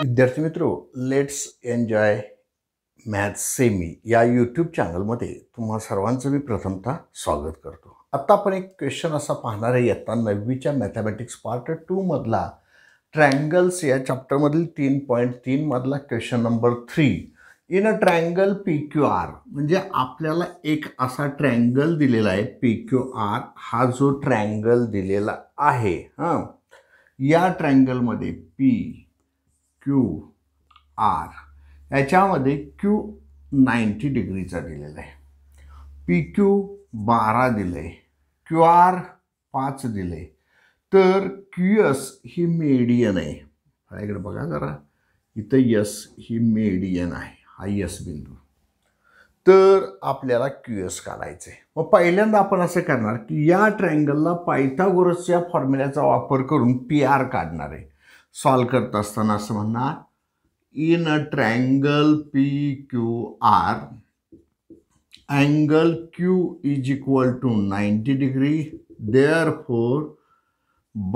विद्यार्थी मित्रो let's enjoy math semi या यूट्यूब चॅनलमध्ये तुम्हा सर्वांचं मी प्रथमतः स्वागत करतो आत्ता आपण एक क्वेश्चन असा पाहणार आहे इयत्ता नववीच्या मॅथमॅटिक्स पार्ट टूमधला ट्रँगल्स या चॅप्टरमधील तीन पॉईंट तीनमधला question number three in a triangle P Q R म्हणजे आपल्याला एक असा ट्रँगल दिलेला आहे पी क्यू आर हा जो ट्रँगल दिलेला आहे हां या ट्रँगलमध्ये पी क्यू आर याच्यामध्ये क्यू नाईन्टी डिग्रीचा दिलेला आहे पी क्यू बारा दिलं आहे क्यू आर पाच दिलं आहे तर क्यू एस ही मेडियन आहे इकडे बघा जरा इथं यस ही मेडियन आहे हा यस बिंदू तर आपल्याला क्यू एस काढायचं आहे मग पहिल्यांदा आपण असं करणार की या ट्रँगलला पायथागोरसच्या फॉर्म्युल्याचा वापर करून पी आर काढणार आहे सॉल्व करता मनना in a triangle P Q R angle Q is equal to ninety degree therefore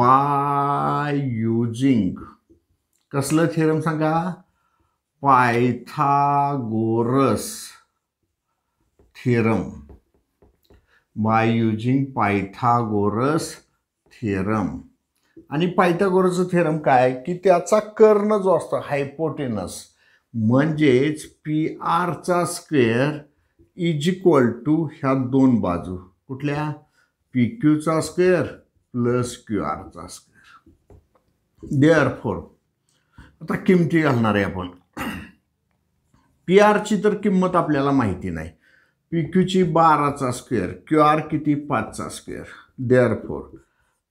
by using कसल थेरम संगा Pythagoras theorem by using Pythagoras theorem आणि पायथागोरचं थेरम काय की त्याचा कर्ण जो असतो हायपोटेनस म्हणजेच पी आरचा स्क्वेअर इज इक्वल टू ह्या दोन बाजू कुठल्या पी क्यूचा स्क्वेअर प्लस क्यू आरचा स्क्वेअर आर फोर आता किमती घालणार आहे आपण पी आरची तर किंमत आपल्याला माहिती नाही पी क्यूची बाराचा स्क्वेअर क्यू आर किती पाचचा स्क्वेअर आर फोर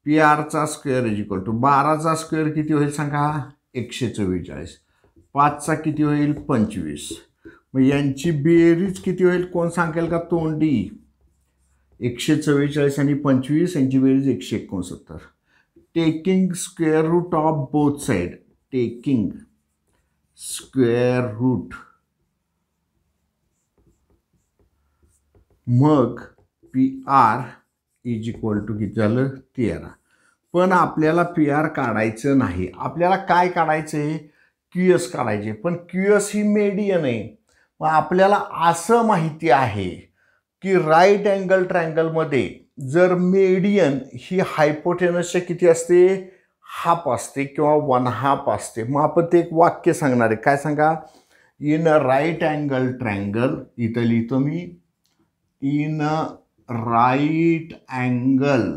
पी आरचा स्क्वेअर इज इक्वल टू बाराचा स्क्वेअर किती होईल सांगा एकशे चव्वेचाळीस पाचचा किती होईल पंचवीस मग यांची बेरीज किती होईल कोण सांगेल का तोंडी एकशे चव्वेचाळीस आणि पंचवीस यांची बेरीज एकशे एकोणसत्तर taking square root of both side taking square root मग P R is equal to किती झालं तेरा पण आपल्याला पी आर काढायचं नाही आपल्याला काय काढायचं आहे क्यू एस काढायचे पण क्यू एस ही मेडियन आहे मग आपल्याला असं माहिती आहे की राईट अँगल ट्रँगलमध्ये जर मेडियन ही हायपोटेनसचे किती असते हाफ असते किंवा वन हाफ असते मग आपण ते एक वाक्य सांगणार आहे काय सांगा in a right angle triangle इथं लिहितो मी in a right angle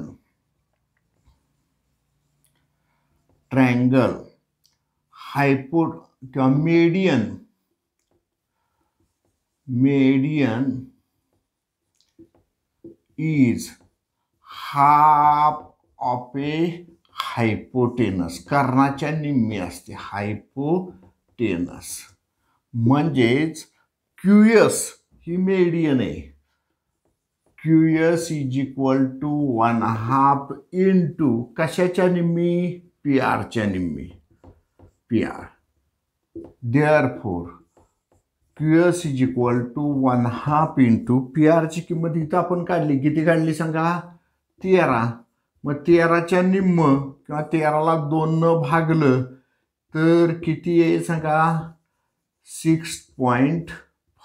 triangle hypo किंवा median median is half of a hypotenuse कर्णाच्या निम्मी असते हायपोटेनस म्हणजेच क्युएस ही मेडियन आहे QS is equal to one half into कशाच्या निम्मी पी आरच्या निम्मी P R therefore Q S is equal to one half into P आरची किंमत इथं आपण काढली किती काढली सांगा तेरा मग तेराच्या निम्म किंवा तेराला दोननं भागलं तर किती आहे सांगा सिक्स पॉईंट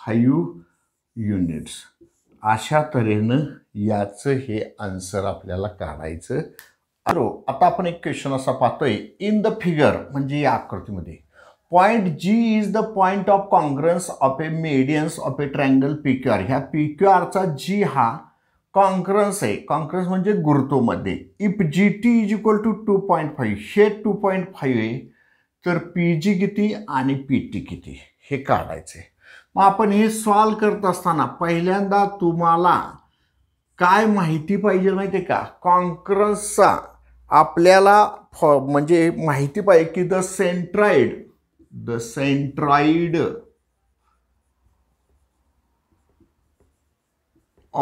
फाईव्ह युनिट्स अशा तऱ्हेनं याचं हे आन्सर आपल्याला काढायचं आरो आता आपण एक क्वेश्चन असा पाहतोय इन द फिगर म्हणजे या आकृतीमध्ये point G is the point of concurrence of a medians of a triangle P Q R ह्या पी क्यू आरचा जी हा कॉन्क्रन्स आहे कॉन्क्रन्स म्हणजे गुरुत्वमध्ये if G T is equal to two point five हे टू पॉईंट फाईव्ह आहे तर P G किती आणि पी टी किती हे काढायचं आहे मग आपण हे सॉल्व करत असताना पहिल्यांदा तुम्हाला काय माहिती पाहिजे माहिती आहे का कॉन्क्रन्सचा आपल्याला फॉ म्हणजे माहिती पाहिजे की the centroid the centroid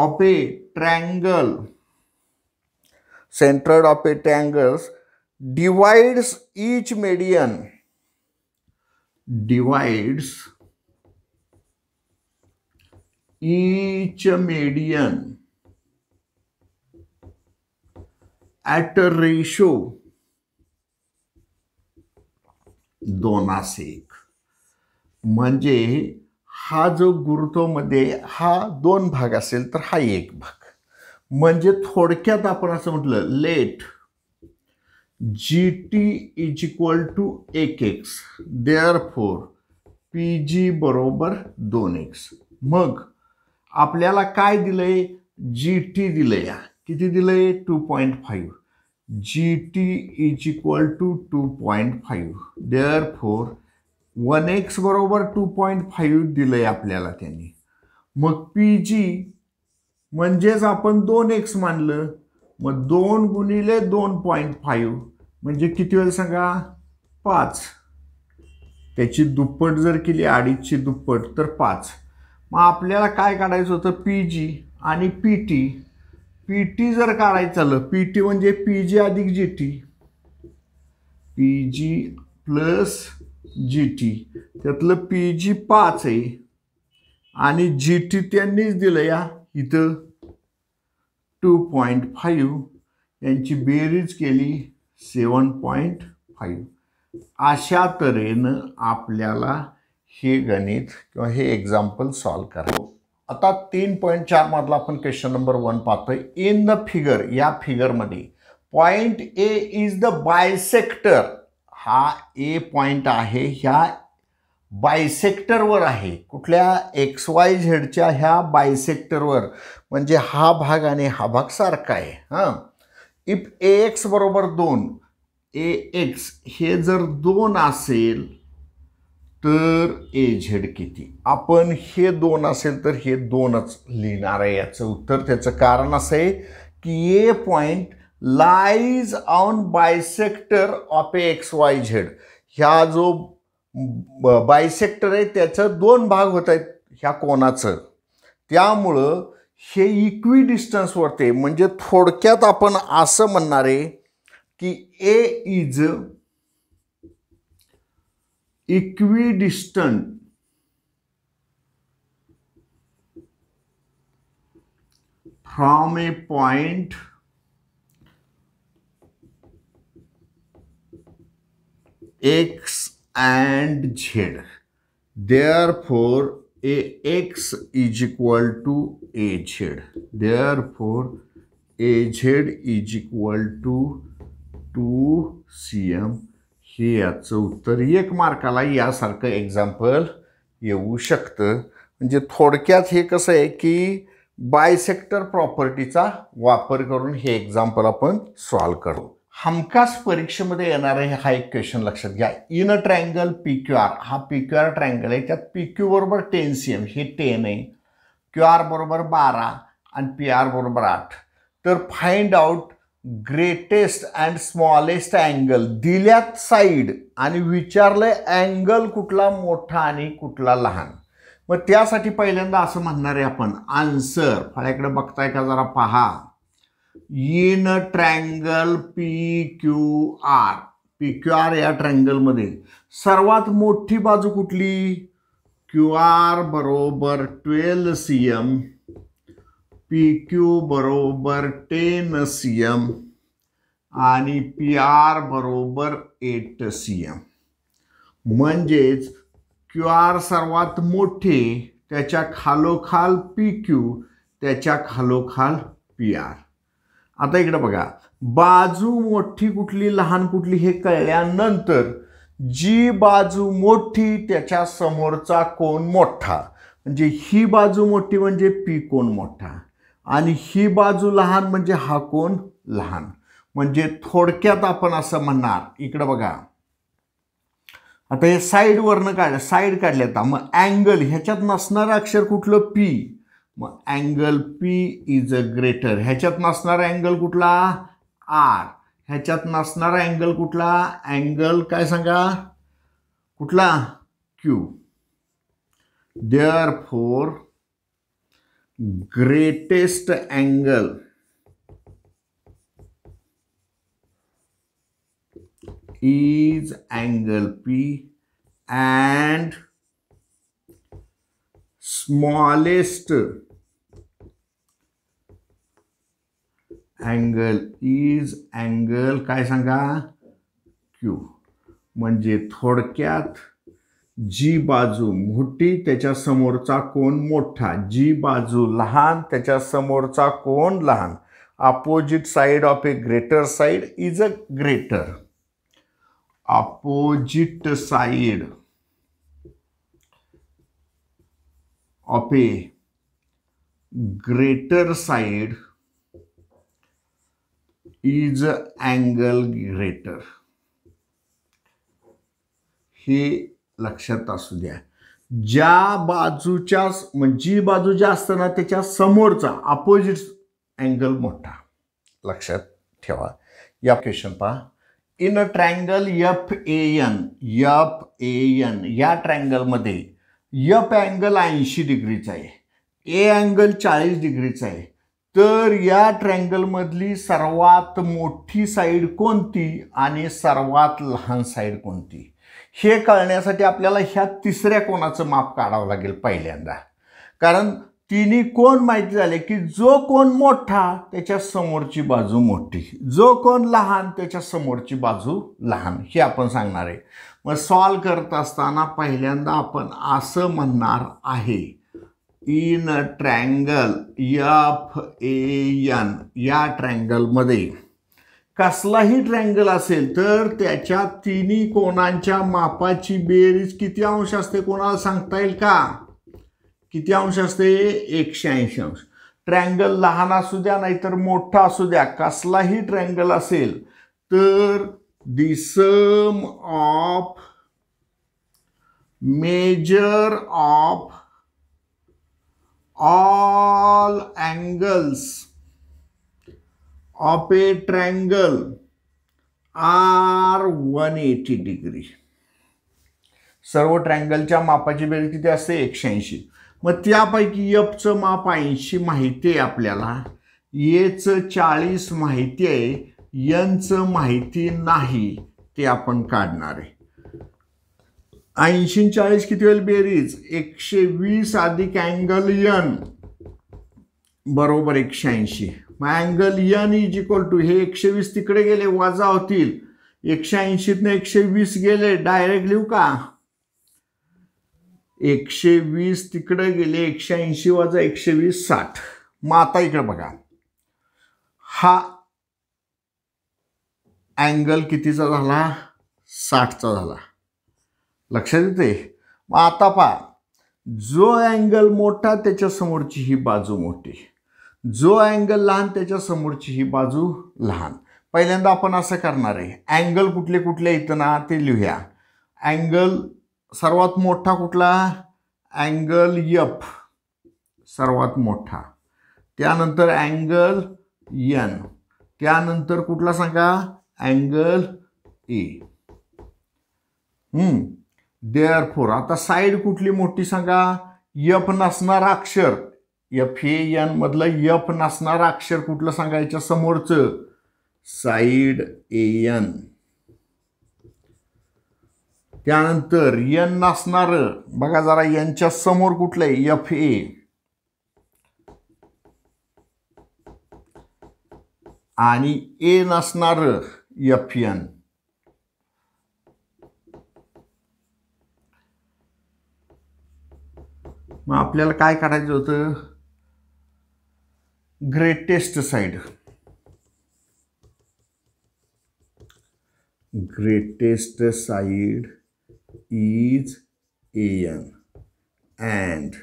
of a triangle centroid of a triangles divides each median divides each median at a ratio दोनास एक म्हणजे हा जो गुरुत्वमध्ये हा दोन भाग असेल तर हा एक भाग म्हणजे थोडक्यात आपण असं म्हटलं let G T is equal to एक X therefore P G बरोबर दोन एक्स मग आपल्याला काय दिलंय जी टी दिलंय किती दिलंय two point five G T equal to two point five therefore one X बरोबर दिलं आहे आपल्याला त्यांनी मग पी जी म्हणजेच आपण दोन एक्स मानलं मग दोन गुणिले दोन पॉईंट फाईव्ह म्हणजे किती वेळ सांगा पाच त्याची दुप्पट जर केली अडीचची दुप्पट तर पाच मग आपल्याला काय काढायचं होतं पी जी आणि पी टी पी टी जर काढायचं चाललं पी टी म्हणजे पी जी अधिक G T P G plus G T त्यातलं पी जी पाच आहे आणि जी टी त्यांनीच दिलं या इथं टू पॉईंट फाईव्ह यांची बेरीज केली सेवन पॉईंट फाईव्ह अशा तऱ्हेनं आपल्याला हे गणित किंवा हे एक्झाम्पल सॉल्व करावं आता तीन पॉईंट चारमधला आपण क्वेश्चन नंबर वन पाहतोय इन द फिगर या फिगरमध्ये point A is the bisector हा ए पॉईंट आहे ह्या बायसेक्टरवर आहे कुठल्या एक्स वाय झेडच्या ह्या बायसेक्टरवर म्हणजे हा भाग आणि हा भाग सारखा आहे हां इफ ए एक्स बरोबर दोन ए एक्स हे जर दोन असेल तर ए झेड किती आपण हे दोन असेल तर हे दोनच लिहिणार आहे याचं उत्तर त्याचं कारण असं आहे की A point lies on bisector of A X Y Z ह्या जो बायसेक्टर आहे त्याचं दोन भाग होत आहेत ह्या कोणाचं त्यामुळं हे इक्वी डिस्टन्सवरते म्हणजे थोडक्यात आपण असं म्हणणार आहे की A is equidistant from a point x and z. Therefore, a x is equal to a z. Therefore, a z is equal to 2 cm हे याचं उत्तर एक मार्काला यासारखं एक्झाम्पल येऊ शकतं म्हणजे थोडक्यात हे कसं आहे की बायसेक्टर प्रॉपर्टीचा वापर करून हे एक्झाम्पल आपण सॉल्व करू हमखास परीक्षेमध्ये येणारा हा एक क्वेश्चन लक्षात घ्या in a triangle P Q R हा पी क्यू आर ट्रँगल आहे त्यात पी क्यू बरोबर टेन सी एम हे टेन आहे क्यू आर बरोबर बारा आणि पी आर बरोबर आठ तर find out greatest and smallest angle दिल्यात साईड आणि विचारलं अँगल कुठला मोठा आणि कुठला लहान मग त्यासाठी पहिल्यांदा असं म्हणणार आहे आपण आन्सर फळ्याकडे बघताय का जरा पहा in triangle P Q R P Q R या ट्रँगलमध्ये सर्वात मोठी बाजू कुठली क्यू आर बरोबर twelve C M P Q बरोबर टेन सी एम आणि पी आर बरोबर एट सी एम म्हणजेच क्यू आर सर्वात मोठे त्याच्या खालोखाल पी क्यू त्याच्या खालोखाल पी आर आता इकडं बघा बाजू मोठी कुठली लहान कुठली हे कळल्यानंतर जी बाजू मोठी त्याच्या समोरचा कोण मोठा म्हणजे ही बाजू मोठी म्हणजे पी कोण मोठा आणि ही बाजू लहान म्हणजे हा कोण लहान म्हणजे थोडक्यात आपण असं म्हणणार इकडं बघा आता हे साईडवरनं काढ साईड काढले आता मग अँगल ह्याच्यात नसणारं अक्षर कुठलं पी मग angle P is a greater ह्याच्यात नसणारा अँगल कुठला आर ह्याच्यात नसणारा अँगल कुठला अँगल काय सांगा कुठला Q therefore greatest angle is angle P and smallest angle is angle काय सांगा क्यू म्हणजे थोडक्यात जी बाजू मोठी त्याच्यासमोरचा कोण मोठा जी बाजू लहान त्याच्यासमोरचा कोण लहान opposite side of a greater side is a greater opposite side of a greater side is angle greater हे लक्षात असू द्या ज्या बाजूच्या म्हणजे जी बाजू ज्या असताना त्याच्या समोरचा अपोजिट अँगल मोठा लक्षात ठेवा या क्वेश्चन पहा in a triangle F A N F A N या ट्रँगलमध्ये यफ अँगल ऐंशी डिग्रीचा आहे ए अँगल चाळीस डिग्रीचा आहे तर या ट्रँगलमधली सर्वात मोठी साईड कोणती आणि सर्वात लहान साईड कोणती हे कळण्यासाठी आपल्याला ह्या तिसऱ्या कोणाचं माप काढावं लागेल पहिल्यांदा कारण तिन्ही कोण माहिती झाले की जो कोण मोठा त्याच्या समोरची बाजू मोठी जो कोण लहान त्याच्या समोरची बाजू लहान हे आपण सांगणार आहे मग सॉल्व करत असताना पहिल्यांदा आपण असं म्हणणार आहे in triangle F A N या ट्रँगलमध्ये कसलाही ट्रँगल असेल तर त्याच्या तिन्ही कोणाच्या मापाची बेरीज किती अंश असते कोणाला सांगता येईल का किती अंश असते एकशे ऐंशी अंश ट्रँगल लहान असू द्या नाहीतर मोठा असू द्या कसलाही ट्रँगल असेल तर दिसम sum of measure of all angles of a triangle are one eighty degree सर्व ट्रँगलच्या मापाची बेरीज किती असते एकशे ऐंशी मग त्यापैकी यपचं माप ऐंशी माहिती आहे आपल्याला येचं चाळीस माहिती आहे यनचं माहिती नाही ते आपण काढणार आहे ऐंशी चाळीस किती होईल बेरीज एकशे वीस अधिक अँगल यन बरोबर एकशे ऐंशी मग angle N is equal to हे एकशे वीस तिकडे गेले वजा होतील एकशे ऐंशीतनं एकशे वीस गेले डायरेक्ट लिहू का एकशे वीस तिकडे गेले एकशे ऐंशी वजा एकशे वीस साठ मग आता इकडे बघा हा अँगल कितीचा झाला साठचा झाला लक्षात येते मग आता पहा जो अँगल मोठा त्याच्यासमोरची ही बाजू मोठी जो अँगल लहान त्याच्या समोरची ही बाजू लहान पहिल्यांदा आपण असं करणार आहे अँगल कुठले कुठले इथं ना ते लिहूया अँगल सर्वात मोठा कुठला अँगल यफ सर्वात मोठा त्यानंतर अँगल यन त्यानंतर कुठला सांगा अँगल ए देअर फोर आता साईड कुठली मोठी सांगा यफ नसणारा अक्षर एफ ए एन मधलं यफ नसणारं अक्षर कुठलं सांगायच्या समोरचं साईड ए एन त्यानंतर यन नसणार बघा जरा यांच्या समोर कुठलं आहे एफ ए आणि ए नसणार एफ एन मग आपल्याला काय काढायचं होतं greatest side greatest side is an and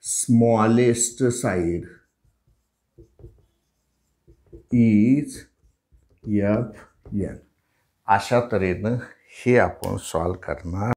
smallest side is f n अशा तऱ्हेनं हे आपण सॉल्व करणार